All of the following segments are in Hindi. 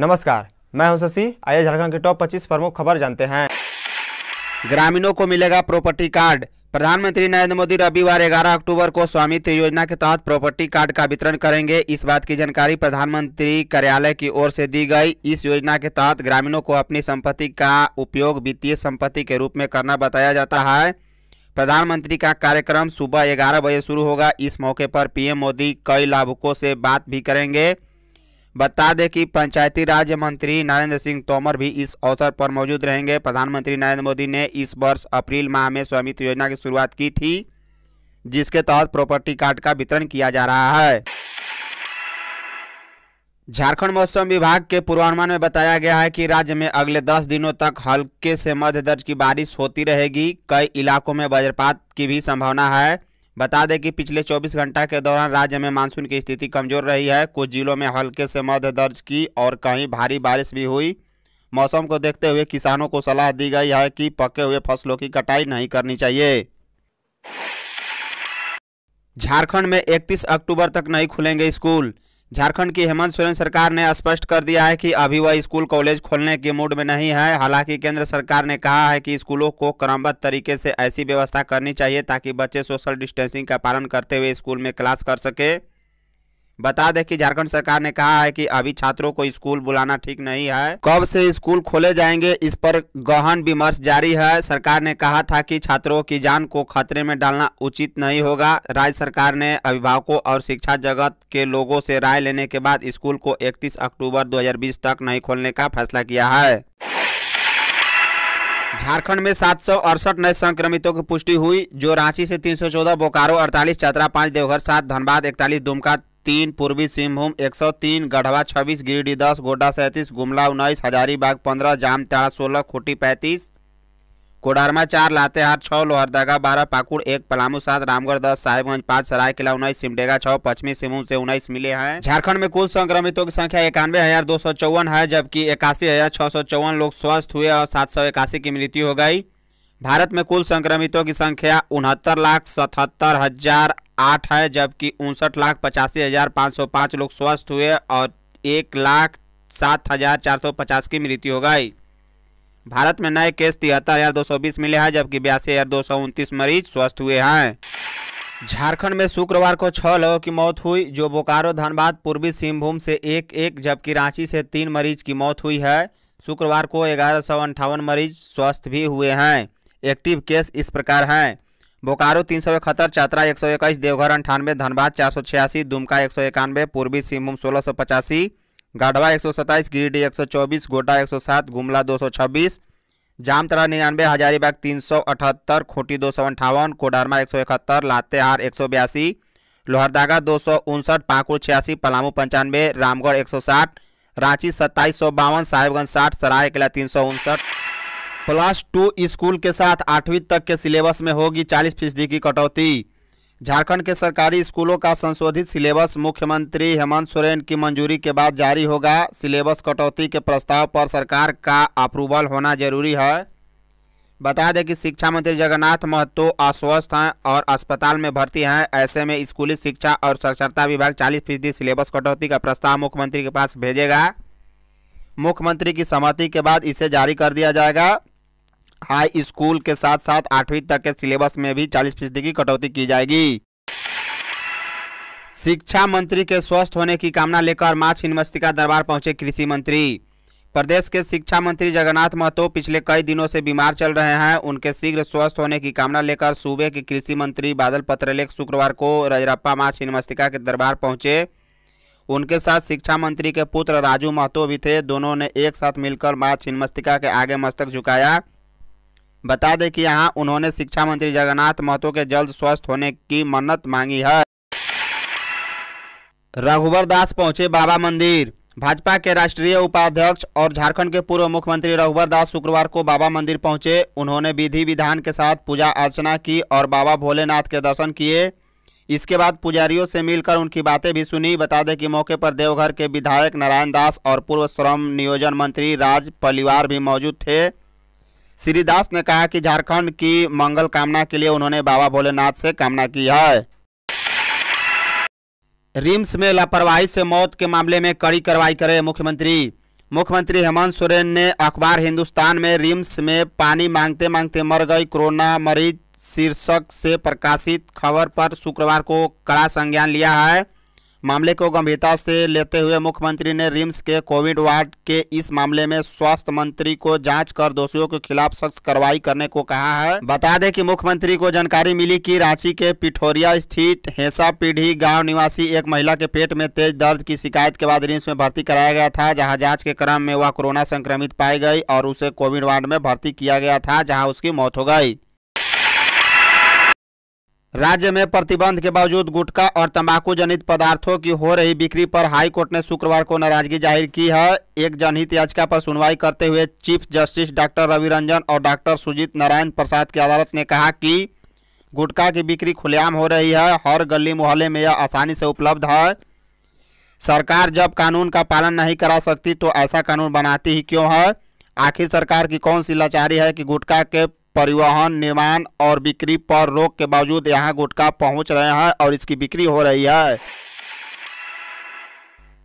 नमस्कार मैं हूं शशि आइए झारखंड के टॉप 25 प्रमुख खबर जानते हैं ग्रामीणों को मिलेगा प्रॉपर्टी कार्ड प्रधानमंत्री नरेंद्र मोदी रविवार 11 अक्टूबर को स्वामित्व योजना के तहत प्रॉपर्टी कार्ड का वितरण करेंगे इस बात की जानकारी प्रधानमंत्री कार्यालय की ओर से दी गई इस योजना के तहत ग्रामीणों को अपनी संपत्ति का उपयोग वित्तीय संपत्ति के रूप में करना बताया जाता है प्रधानमंत्री का कार्यक्रम सुबह ग्यारह बजे शुरू होगा इस मौके पर पीएम मोदी कई लाभुकों से बात भी करेंगे बता दें कि पंचायती राज मंत्री नरेंद्र सिंह तोमर भी इस अवसर पर मौजूद रहेंगे प्रधानमंत्री नरेंद्र मोदी ने इस वर्ष अप्रैल माह में स्वामित्व योजना की शुरुआत की थी जिसके तहत प्रॉपर्टी कार्ड का वितरण किया जा रहा है झारखंड मौसम विभाग के पूर्वानुमान में बताया गया है कि राज्य में अगले 10 दिनों तक हल्के से मध्य दर्ज की बारिश होती रहेगी कई इलाकों में वज्रपात की भी संभावना है बता दें कि पिछले 24 घंटा के दौरान राज्य में मानसून की स्थिति कमजोर रही है कुछ जिलों में हल्के से मध्य दर्ज की और कहीं भारी बारिश भी हुई मौसम को देखते हुए किसानों को सलाह दी गई है कि पके हुए फसलों की कटाई नहीं करनी चाहिए झारखंड में 31 अक्टूबर तक नहीं खुलेंगे स्कूल झारखंड की हेमंत सोरेन सरकार ने स्पष्ट कर दिया है कि अभी वह स्कूल कॉलेज खोलने के मूड में नहीं है हालांकि केंद्र सरकार ने कहा है कि स्कूलों को क्रमबद्ध तरीके से ऐसी व्यवस्था करनी चाहिए ताकि बच्चे सोशल डिस्टेंसिंग का पालन करते हुए स्कूल में क्लास कर सके बता दें कि झारखंड सरकार ने कहा है कि अभी छात्रों को स्कूल बुलाना ठीक नहीं है कब से स्कूल खोले जाएंगे इस पर गहन विमर्श जारी है सरकार ने कहा था कि छात्रों की जान को खतरे में डालना उचित नहीं होगा राज्य सरकार ने अभिभावकों और शिक्षा जगत के लोगों से राय लेने के बाद स्कूल को 31 अक्टूबर 2020 तक नहीं खोलने का फैसला किया है झारखंड में सात सौ अड़सठ नए संक्रमितों की पुष्टि हुई जो रांची से 314, बोकारो 48, चतरा 5, देवघर 7, धनबाद 41, दुमका 3, पूर्वी सिंहभूम 103, गढ़वा 26, गिरिडीह 10, गोड्डा 37, गुमला 19, हजारीबाग 15, जामताड़ा 16, खूटी 35, कोडरमा चार लातेहार छः लोहरदगा बारह पाकुड़ एक पलामू सात रामगढ़ दस साहिबगंज पाँच सरायकिला उन्नीस सिमडेगा छः पश्चिमी सिंहभूम से उन्नीस मिले हैं झारखंड में कुल संक्रमितों की संख्या इक्यानवे हजार दो सौ चौवन है जबकि इक्यासी हजार छः सौ चौवन लोग स्वस्थ हुए और सात सौ इक्यासी की मृत्यु हो गई भारत में कुल संक्रमितों की संख्या उनहत्तर लाख सतहत्तर हजार आठ है जबकि उनसठ लाख पचासी हजार पाँच सौ पाँच लोग स्वस्थ हुए और एक लाख सात हजार चार सौ पचास की मृत्यु हो गई भारत में नए केस तिहत्तर हजार दो सौ बीस मिले हैं जबकि बयासी हजार दो सौ उनतीस मरीज स्वस्थ हुए हैं झारखंड में शुक्रवार को छह लोगों की मौत हुई जो बोकारो धनबाद पूर्वी सिंहभूम से एक एक जबकि रांची से तीन मरीज की मौत हुई है शुक्रवार को ग्यारह सौ अंठावन मरीज स्वस्थ भी हुए हैं एक्टिव केस इस प्रकार हैं बोकारो तीन सौ इकहत्तर चतरा एक सौ इक्कीस देवघर अंठानवे धनबाद चार सौ छियासी दुमका एक सौ इक्यानवे पूर्वी सिंहभूम सोलह सौ पचासी गढ़वा एक सौ सत्ताईस गिरिडीह एक सौ चौबीस गोटा एक सौ सात गुमला दो सौ छब्बीस जामतरा निन्यानवे हजारीबाग तीन सौ अठहत्तर खूंटी दो सौ अंठावन कोडरमा एक सौ इकहत्तर लातेहार एक सौ बयासी लोहरदागा दो सौ उनसठ पाकुड़ छियासी पलामू पंचानवे रामगढ़ एक सौ साठ रांची सत्ताईस सौ बावन साहिबगंज साठ सरायकला तीन सौ उनसठ प्लस टू स्कूल के साथ आठवीं तक के सिलेबस में होगी चालीस फीसदी की कटौती झारखंड के सरकारी स्कूलों का संशोधित सिलेबस मुख्यमंत्री हेमंत सोरेन की मंजूरी के बाद जारी होगा सिलेबस कटौती के प्रस्ताव पर सरकार का अप्रूवल होना जरूरी है बता दें कि शिक्षा मंत्री जगन्नाथ महतो अस्वस्थ हैं और अस्पताल में भर्ती हैं ऐसे में स्कूली शिक्षा और साक्षरता विभाग 40 फीसदी सिलेबस कटौती का प्रस्ताव मुख्यमंत्री के पास भेजेगा मुख्यमंत्री की सहमति के बाद इसे जारी कर दिया जाएगा हाई स्कूल के साथ साथ आठवीं तक के सिलेबस में भी चालीस फीसदी की कटौती की जाएगी शिक्षा मंत्री के स्वस्थ होने की कामना लेकर माछ यूनिवर्सिटी का दरबार पहुंचे कृषि मंत्री प्रदेश के शिक्षा मंत्री जगन्नाथ महतो पिछले कई दिनों से बीमार चल रहे हैं उनके शीघ्र स्वस्थ होने की कामना लेकर सूबे के कृषि मंत्री बादल पत्रलेख शुक्रवार को रजरप्पा माछ यूनिवर्सिटिका के दरबार पहुंचे उनके साथ शिक्षा मंत्री के पुत्र राजू महतो भी थे दोनों ने एक साथ मिलकर माँ छिन्मस्तिका के आगे मस्तक झुकाया बता दें कि यहाँ उन्होंने शिक्षा मंत्री जगन्नाथ महतो के जल्द स्वस्थ होने की मन्नत मांगी है रघुवर दास पहुंचे बाबा मंदिर भाजपा के राष्ट्रीय उपाध्यक्ष और झारखंड के पूर्व मुख्यमंत्री रघुवर दास शुक्रवार को बाबा मंदिर पहुंचे उन्होंने विधि विधान के साथ पूजा अर्चना की और बाबा भोलेनाथ के दर्शन किए इसके बाद पुजारियों से मिलकर उनकी बातें भी सुनी बता दें कि मौके पर देवघर के विधायक नारायण दास और पूर्व श्रम नियोजन मंत्री राज परिवार भी मौजूद थे श्री दास ने कहा कि झारखंड की मंगल कामना के लिए उन्होंने बाबा भोलेनाथ से कामना की है रिम्स में लापरवाही से मौत के मामले में कड़ी कार्रवाई करे मुख्यमंत्री मुख्यमंत्री हेमंत सोरेन ने अखबार हिंदुस्तान में रिम्स में पानी मांगते मांगते मर गई कोरोना मरीज शीर्षक से प्रकाशित खबर पर शुक्रवार को कड़ा संज्ञान लिया है मामले को गंभीरता से लेते हुए मुख्यमंत्री ने रिम्स के कोविड वार्ड के इस मामले में स्वास्थ्य मंत्री को जांच कर दोषियों के खिलाफ सख्त कार्रवाई करने को कहा है बता दें कि मुख्यमंत्री को जानकारी मिली कि रांची के पिठोरिया स्थित हेसा पीढ़ी गांव निवासी एक महिला के पेट में तेज दर्द की शिकायत के बाद रिम्स में भर्ती कराया गया था जहाँ जाँच के क्रम में वह कोरोना संक्रमित पाई गई और उसे कोविड वार्ड में भर्ती किया गया था जहाँ उसकी मौत हो गई राज्य में प्रतिबंध के बावजूद गुटखा और तंबाकू जनित पदार्थों की हो रही बिक्री पर हाईकोर्ट ने शुक्रवार को नाराजगी जाहिर की है एक जनहित याचिका पर सुनवाई करते हुए chief justice doctor Ravi Ranjan और डॉक्टर सुजीत नारायण प्रसाद की अदालत ने कहा कि गुटखा की बिक्री खुलेआम हो रही है हर गली मोहल्ले में यह आसानी से उपलब्ध है सरकार जब कानून का पालन नहीं करा सकती तो ऐसा कानून बनाती ही क्यों है आखिर सरकार की कौन सी लाचारी है कि गुटखा के परिवहन निर्माण और बिक्री पर रोक के बावजूद यहां गुटखा पहुंच रहे हैं और इसकी बिक्री हो रही है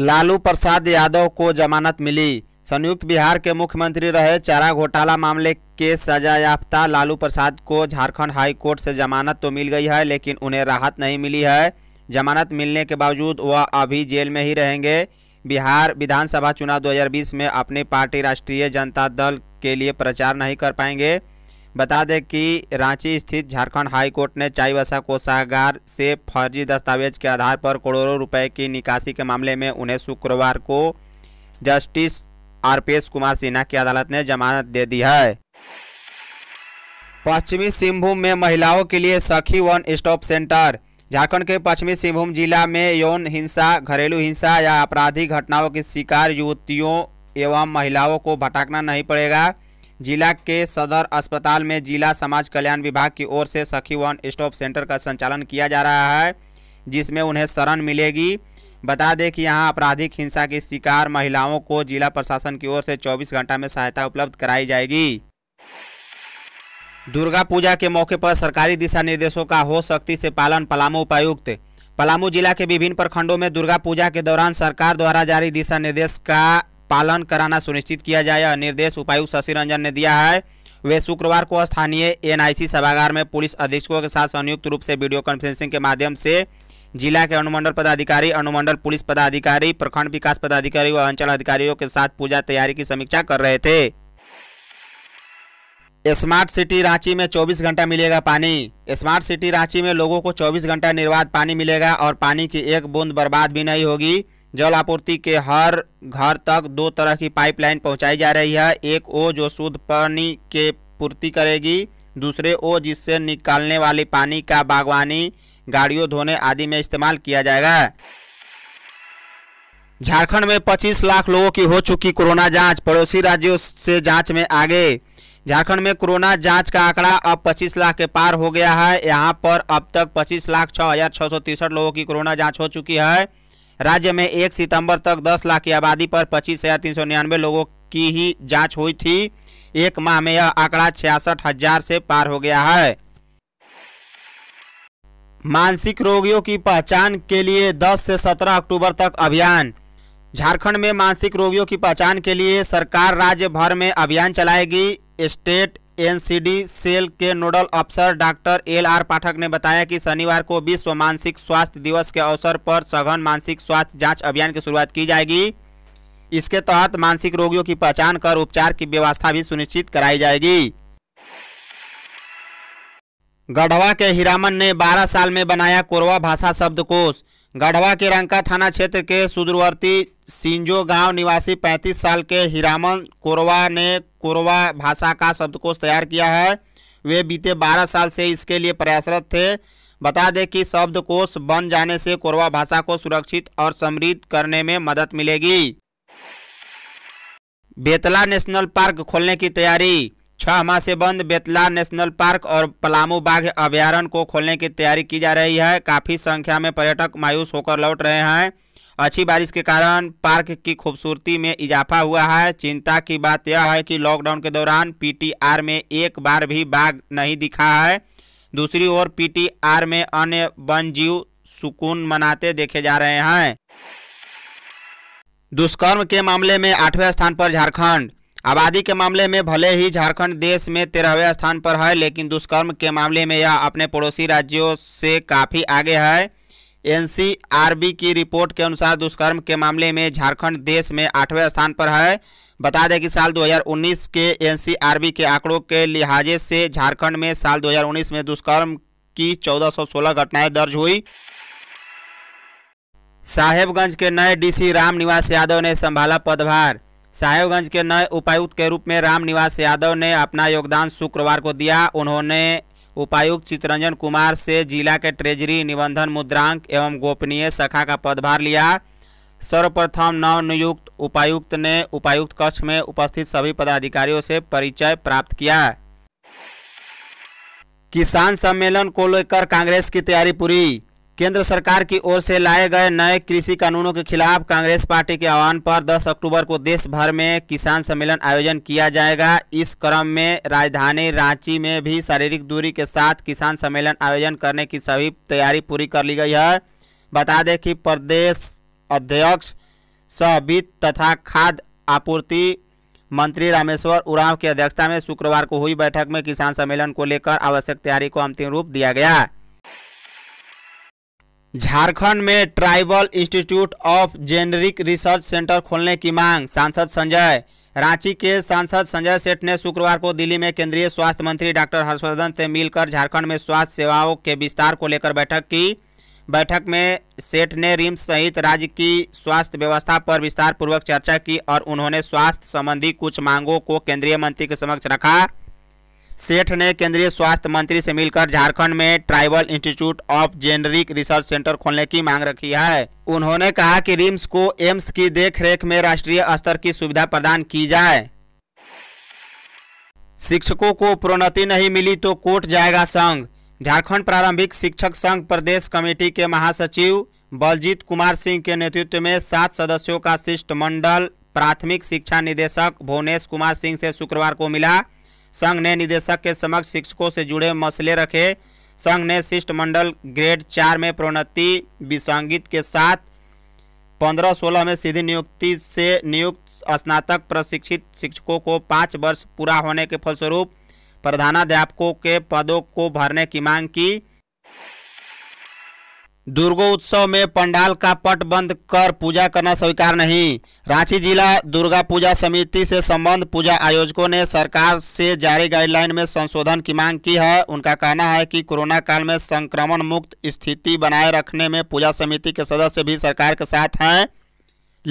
लालू प्रसाद यादव को जमानत मिली संयुक्त बिहार के मुख्यमंत्री रहे चारा घोटाला मामले के सजायाफ्ता लालू प्रसाद को झारखंड हाई कोर्ट से जमानत तो मिल गई है लेकिन उन्हें राहत नहीं मिली है जमानत मिलने के बावजूद वह अभी जेल में ही रहेंगे बिहार विधानसभा चुनाव 2020 में अपनी पार्टी राष्ट्रीय जनता दल के लिए प्रचार नहीं कर पाएंगे बता दें कि रांची स्थित झारखंड हाई कोर्ट ने चाईबसा कोषागार से फर्जी दस्तावेज के आधार पर करोड़ों रुपए की निकासी के मामले में उन्हें शुक्रवार को जस्टिस आर कुमार सिन्हा की अदालत ने जमानत दे दी है पश्चिमी सिंहभूम में महिलाओं के लिए सखी वन स्टॉप सेंटर झारखंड के पश्चिमी सिंहभूम जिला में यौन हिंसा घरेलू हिंसा या आपराधिक घटनाओं की शिकार युवतियों एवं महिलाओं को भटकना नहीं पड़ेगा जिला के सदर अस्पताल में जिला समाज कल्याण विभाग की ओर से सखी वन स्टॉप सेंटर का संचालन किया जा रहा है जिसमें उन्हें शरण मिलेगी बता दें कि यहां आपराधिक हिंसा की शिकार महिलाओं को जिला प्रशासन की ओर से 24 घंटा में सहायता उपलब्ध कराई जाएगी दुर्गा पूजा के मौके पर सरकारी दिशा निर्देशों का हो सख्ती से पालन पलामू उपायुक्त पलामू जिला के विभिन्न प्रखंडों में दुर्गा पूजा के दौरान सरकार द्वारा जारी दिशा निर्देश का पालन कराना सुनिश्चित किया जाए यह निर्देश उपायुक्त शशि रंजन ने दिया है वे शुक्रवार को स्थानीय एनआईसी सभागार में पुलिस अधीक्षकों के साथ संयुक्त रूप से वीडियो कॉन्फ्रेंसिंग के माध्यम से जिला के अनुमंडल पदाधिकारी अनुमंडल पुलिस पदाधिकारी प्रखंड विकास पदाधिकारी व अंचल अधिकारियों के साथ पूजा तैयारी की समीक्षा कर रहे थे स्मार्ट सिटी रांची में 24 घंटा मिलेगा पानी स्मार्ट सिटी रांची में लोगों को 24 घंटा निर्वाध पानी मिलेगा और पानी की एक बूंद बर्बाद भी नहीं होगी जल आपूर्ति के हर घर तक दो तरह की पाइपलाइन पहुंचाई जा रही है एक ओ जो शुद्ध पानी के पूर्ति करेगी दूसरे ओ जिससे निकालने वाले पानी का बागवानी गाड़ियों धोने आदि में इस्तेमाल किया जाएगा झारखंड में 25 लाख लोगों की हो चुकी कोरोना जांच पड़ोसी राज्यों से जांच में आगे झारखंड में कोरोना जांच का आंकड़ा अब 25 लाख के पार हो गया है यहाँ पर अब तक 25 लाख छः हज़ार छः सौ तिरसठ लोगों की कोरोना जांच हो चुकी है राज्य में एक सितंबर तक 10 लाख की आबादी पर पच्चीस हज़ार तीन सौ निन्यानवे लोगों की ही जांच हुई थी एक माह में यह आंकड़ा छियासठ हजार से पार हो गया है मानसिक रोगियों की पहचान के लिए 10 से 17 अक्टूबर तक अभियान झारखंड में मानसिक रोगियों की पहचान के लिए सरकार राज्य भर में अभियान चलाएगी स्टेट एनसीडी सेल के नोडल अफसर डॉक्टर एल आर पाठक ने बताया कि शनिवार को विश्व मानसिक स्वास्थ्य दिवस के अवसर पर सघन मानसिक स्वास्थ्य जांच अभियान की शुरुआत की जाएगी इसके तहत मानसिक रोगियों की पहचान कर उपचार की व्यवस्था भी सुनिश्चित कराई जाएगी गढ़वा के हिरामन ने 12 साल में बनाया कोरवा भाषा शब्दकोश गढ़वा के रंका थाना क्षेत्र के सुदूरवर्ती सिंजो गांव निवासी 35 साल के हिरामन कोरवा ने कोरवा भाषा का शब्दकोश तैयार किया है वे बीते 12 साल से इसके लिए प्रयासरत थे बता दें कि शब्दकोश बन जाने से कोरवा भाषा को सुरक्षित और समृद्ध करने में मदद मिलेगी बेतला नेशनल पार्क खोलने की तैयारी छह माह से बंद बेतला नेशनल पार्क और पलामू बाघ अभ्यारण्य को खोलने की तैयारी की जा रही है काफ़ी संख्या में पर्यटक मायूस होकर लौट रहे हैं अच्छी बारिश के कारण पार्क की खूबसूरती में इजाफा हुआ है चिंता की बात यह है कि लॉकडाउन के दौरान पीटीआर में एक बार भी बाघ नहीं दिखा है दूसरी ओर पीटीआर में अन्य वन जीव सुकून मनाते देखे जा रहे हैं दुष्कर्म के मामले में आठवें स्थान पर झारखंड आबादी के मामले में भले ही झारखंड देश में तेरहवें स्थान पर है लेकिन दुष्कर्म के मामले में यह अपने पड़ोसी राज्यों से काफ़ी आगे है एनसीआरबी की रिपोर्ट के अनुसार दुष्कर्म के मामले में झारखंड देश में आठवें स्थान पर है बता दें कि साल 2019 के एनसीआरबी के आंकड़ों के लिहाजे से झारखंड में साल 2019 में दुष्कर्म की 1416 घटनाएं दर्ज हुई साहेबगंज के नए डीसी राम निवास यादव ने संभाला पदभार साहेबगंज के नए उपायुक्त के रूप में राम निवास यादव ने अपना योगदान शुक्रवार को दिया उन्होंने उपायुक्त चित्रंजन कुमार से जिला के ट्रेजरी निबंधन मुद्रांक एवं गोपनीय शाखा का पदभार लिया सर्वप्रथम नव नियुक्त उपायुक्त ने उपायुक्त कक्ष में उपस्थित सभी पदाधिकारियों से परिचय प्राप्त किया किसान सम्मेलन को लेकर कांग्रेस की तैयारी पूरी केंद्र सरकार की ओर से लाए गए नए कृषि कानूनों के खिलाफ कांग्रेस पार्टी के आह्वान पर 10 अक्टूबर को देश भर में किसान सम्मेलन आयोजन किया जाएगा इस क्रम में राजधानी रांची में भी शारीरिक दूरी के साथ किसान सम्मेलन आयोजन करने की सभी तैयारी पूरी कर ली गई है बता दें कि प्रदेश अध्यक्ष सह वित्त तथा खाद्य आपूर्ति मंत्री रामेश्वर उरांव की अध्यक्षता में शुक्रवार को हुई बैठक में किसान सम्मेलन को लेकर आवश्यक तैयारी को अंतिम रूप दिया गया झारखंड में tribal institute of generic research centre खोलने की मांग सांसद संजय रांची के सांसद संजय सेठ ने शुक्रवार को दिल्ली में केंद्रीय स्वास्थ्य मंत्री डॉक्टर हर्षवर्धन से मिलकर झारखंड में स्वास्थ्य सेवाओं के विस्तार को लेकर बैठक की बैठक में सेठ ने रिम्स सहित राज्य की स्वास्थ्य व्यवस्था पर विस्तारपूर्वक चर्चा की और उन्होंने स्वास्थ्य संबंधी कुछ मांगों को केंद्रीय मंत्री के समक्ष रखा सेठ ने केंद्रीय स्वास्थ्य मंत्री से मिलकर झारखंड में tribal institute of generic research centre खोलने की मांग रखी है उन्होंने कहा कि रिम्स को एम्स की देखरेख में राष्ट्रीय स्तर की सुविधा प्रदान की जाए शिक्षकों को प्रोन्नति नहीं मिली तो कोर्ट जाएगा संघ झारखंड प्रारंभिक शिक्षक संघ प्रदेश कमेटी के महासचिव बलजीत कुमार सिंह के नेतृत्व में सात सदस्यों का शिष्टमंडल प्राथमिक शिक्षा निदेशक भुवनेश कुमार सिंह से शुक्रवार को मिला संघ ने निदेशक के समक्ष शिक्षकों से जुड़े मसले रखे संघ ने शिष्टमंडल ग्रेड चार में प्रोन्नति विसंगित के साथ पंद्रह सोलह में सीधी नियुक्ति से नियुक्त स्नातक प्रशिक्षित शिक्षकों को पाँच वर्ष पूरा होने के फलस्वरूप प्रधानाध्यापकों के पदों को भरने की मांग की दुर्गो उत्सव में पंडाल का पट बंद कर पूजा करना स्वीकार नहीं रांची जिला दुर्गा पूजा समिति से संबंध पूजा आयोजकों ने सरकार से जारी गाइडलाइन में संशोधन की मांग की है उनका कहना है कि कोरोना काल में संक्रमण मुक्त स्थिति बनाए रखने में पूजा समिति के सदस्य भी सरकार के साथ हैं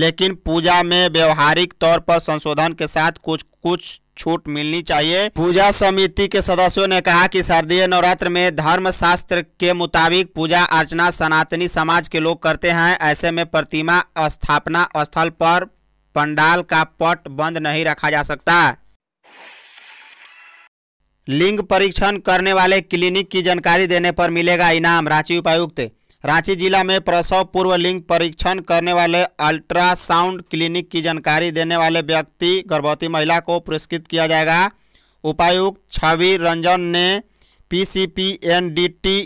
लेकिन पूजा में व्यवहारिक तौर पर संशोधन के साथ कुछ कुछ छूट मिलनी चाहिए पूजा समिति के सदस्यों ने कहा कि शारदीय नवरात्र में धर्म शास्त्र के मुताबिक पूजा अर्चना सनातनी समाज के लोग करते हैं ऐसे में प्रतिमा स्थापना स्थल पर पंडाल का पट बंद नहीं रखा जा सकता लिंग परीक्षण करने वाले क्लिनिक की जानकारी देने पर मिलेगा इनाम रांची उपायुक्त रांची जिला में प्रसव पूर्व लिंग परीक्षण करने वाले अल्ट्रासाउंड क्लिनिक की जानकारी देने वाले व्यक्ति गर्भवती महिला को पुरस्कृत किया जाएगा उपायुक्त छवि रंजन ने पीसीपीएनडीटी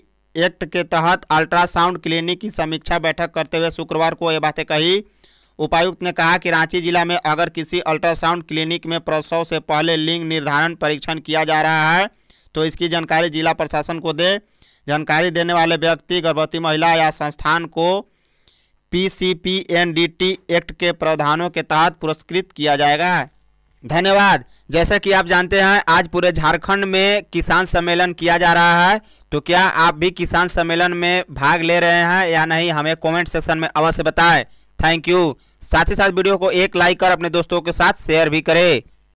एक्ट के तहत अल्ट्रासाउंड क्लिनिक की समीक्षा बैठक करते हुए शुक्रवार को यह बातें कही उपायुक्त ने कहा कि रांची जिला में अगर किसी अल्ट्रासाउंड क्लिनिक में प्रसव से पहले लिंग निर्धारण परीक्षण किया जा रहा है तो इसकी जानकारी जिला प्रशासन को दे जानकारी देने वाले व्यक्ति गर्भवती महिला या संस्थान को P C P N D T act के प्रावधानों के तहत पुरस्कृत किया जाएगा धन्यवाद जैसा कि आप जानते हैं आज पूरे झारखंड में किसान सम्मेलन किया जा रहा है तो क्या आप भी किसान सम्मेलन में भाग ले रहे हैं या नहीं हमें कमेंट सेक्शन में अवश्य बताएं थैंक यू साथ ही साथ वीडियो को एक लाइक कर अपने दोस्तों के साथ शेयर भी करें